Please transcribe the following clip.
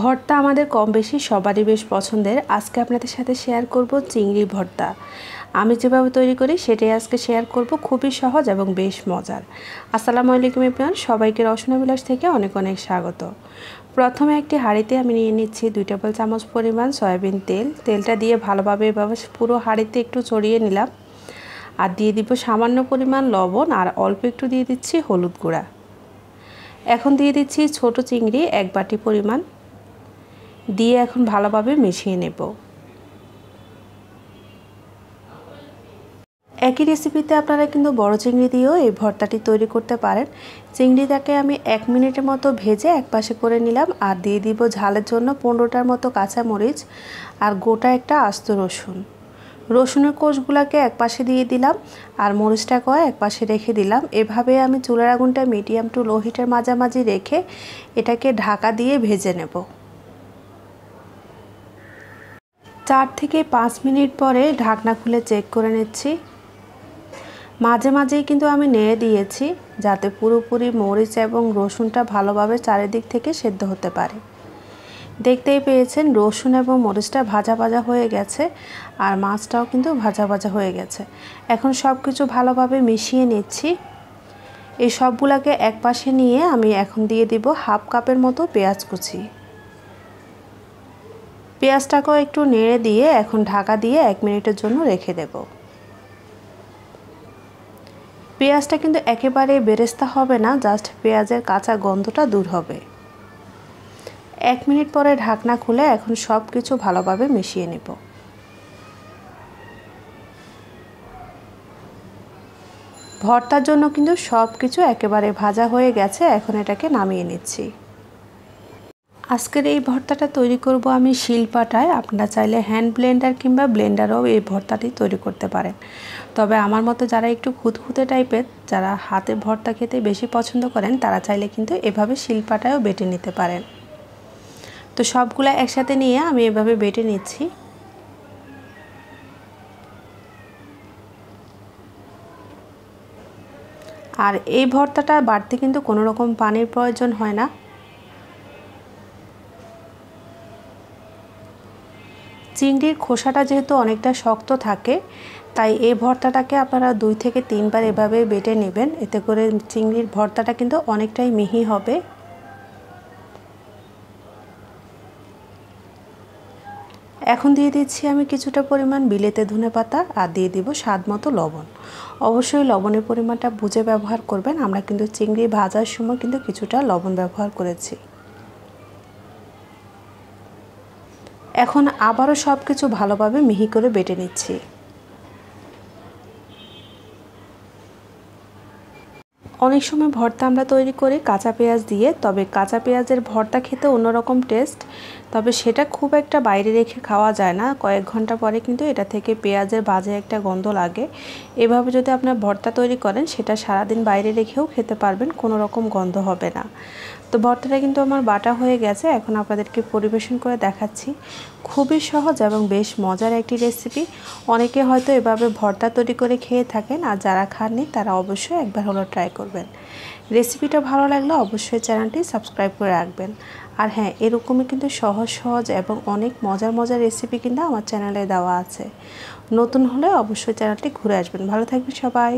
ভর্তা আমাদের কম বেশি সবারই বেশ পছন্দের আজকে আপনাদের সাথে শেয়ার করব চিংড়ি ভর্তা আমি যেভাবে তৈরি করি সেটাই আজকে শেয়ার করব খুবই সহজ এবং বেশ মজার আসসালামু আলাইকুম ইমরান সবাইকে রসনা বিলাস থেকে অনেক অনেক স্বাগত প্রথমে একটি হাঁড়িতে আমি নিয়ে নিচ্ছি দুই টেবিল চামচ পরিমাণ সয়াবিন তেল তেলটা দিয়ে ভালোভাবে এভাবে পুরো হাঁড়িতে একটু ছড়িয়ে নিলাম আর দিয়ে দিব সামান্য পরিমাণ লবণ আর অল্প একটু দিয়ে দিচ্ছি হলুদ গুঁড়া এখন দিয়ে দিচ্ছি ছোট চিংড়ি এক বাটি পরিমাণ দিয়ে এখন ভালোভাবে মিশিয়ে নেব একই রেসিপিতে আপনারা কিন্তু বড় চিংড়ি দিয়েও এই ভর্তাটি তৈরি করতে পারেন চিংড়িটাকে আমি এক মিনিটের মতো ভেজে এক পাশে করে নিলাম আর দিয়ে দিব ঝালের জন্য পনেরোটার মতো কাঁচা মরিচ আর গোটা একটা আস্ত রসুন রসুনের কোষগুলোকে পাশে দিয়ে দিলাম আর এক পাশে রেখে দিলাম এভাবে আমি চুলার আগুনটা মিডিয়াম টু লো হিটের মাঝামাঝি রেখে এটাকে ঢাকা দিয়ে ভেজে নেবো চার থেকে পাঁচ মিনিট পরে ঢাকনা খুলে চেক করে নিচ্ছি মাঝে মাঝেই কিন্তু আমি নেড়ে দিয়েছি যাতে পুরোপুরি মরিচ এবং রসুনটা ভালোভাবে চারিদিক থেকে সেদ্ধ হতে পারে দেখতেই পেয়েছেন রসুন এবং মরিচটা ভাজা ভাজা হয়ে গেছে আর মাছটাও কিন্তু ভাজা ভাজা হয়ে গেছে এখন সব কিছু ভালোভাবে মিশিয়ে নিচ্ছি এই সবগুলাকে একপাশে নিয়ে আমি এখন দিয়ে দিব হাফ কাপের মতো পেঁয়াজ কুচি পেঁয়াজটাকেও একটু নেড়ে দিয়ে এখন ঢাকা দিয়ে এক মিনিটের জন্য রেখে দেব পেঁয়াজটা কিন্তু একেবারে বেরেস্তা হবে না জাস্ট পেঁয়াজের কাঁচা গন্ধটা দূর হবে এক মিনিট পরে ঢাকনা খুলে এখন সব কিছু ভালোভাবে মিশিয়ে নেব ভর্তার জন্য কিন্তু সব কিছু একেবারে ভাজা হয়ে গেছে এখন এটাকে নামিয়ে নিচ্ছি আজকের এই ভর্তাটা তৈরি করব আমি শিলপাটায় আপনারা চাইলে হ্যান্ড ব্লেন্ডার কিংবা ব্লেন্ডারও এই ভর্তাটি তৈরি করতে পারেন তবে আমার মতো যারা একটু খুঁতখুঁতে টাইপের যারা হাতে ভর্তা খেতে বেশি পছন্দ করেন তারা চাইলে কিন্তু এভাবে শিলপাটায়ও বেটে নিতে পারেন তো সবগুলো একসাথে নিয়ে আমি এভাবে বেটে নিচ্ছি আর এই ভর্তাটা বাড়তে কিন্তু কোনো রকম পানির প্রয়োজন হয় না চিংড়ির খোসাটা যেহেতু অনেকটা শক্ত থাকে তাই এই ভর্তাটাকে আপনারা দুই থেকে তিনবার এভাবে বেটে নেবেন এতে করে চিংড়ির ভর্তাটা কিন্তু অনেকটাই মিহি হবে এখন দিয়ে দিচ্ছি আমি কিছুটা পরিমাণ বিলেতে ধনে পাতা আর দিয়ে দিব স্বাদ মতো লবণ অবশ্যই লবণের পরিমাণটা বুঝে ব্যবহার করবেন আমরা কিন্তু চিংড়ি ভাজার সময় কিন্তু কিছুটা লবণ ব্যবহার করেছি এখন আবারও সব কিছু ভালোভাবে মিহি করে বেটে নিচ্ছি অনেক সময় ভর্তা আমরা তৈরি করি কাঁচা পেঁয়াজ দিয়ে তবে কাঁচা পেঁয়াজের ভর্তা খেতে অন্যরকম টেস্ট তবে সেটা খুব একটা বাইরে রেখে খাওয়া যায় না কয়েক ঘন্টা পরে কিন্তু এটা থেকে পেঁয়াজের বাজে একটা গন্ধ লাগে এভাবে যদি আপনার ভর্তা তৈরি করেন সেটা সারাদিন বাইরে রেখেও খেতে পারবেন কোনো রকম গন্ধ হবে না তো ভর্তাটা কিন্তু আমার বাটা হয়ে গেছে এখন আপনাদেরকে পরিবেশন করে দেখাচ্ছি খুবই সহজ এবং বেশ মজার একটি রেসিপি অনেকে হয়তো এভাবে ভর্তা তৈরি করে খেয়ে থাকেন আর যারা খাননি তারা অবশ্যই একবার হলো ট্রাই করুন করবেন রেসিপিটা ভালো লাগলে অবশ্যই চ্যানেলটি সাবস্ক্রাইব করে রাখবেন আর হ্যাঁ এরকমই কিন্তু সহজ সহজ এবং অনেক মজার মজার রেসিপি কিন্তু আমার চ্যানেলে দেওয়া আছে নতুন হলে অবশ্যই চ্যানেলটি ঘুরে আসবেন ভালো থাকবেন সবাই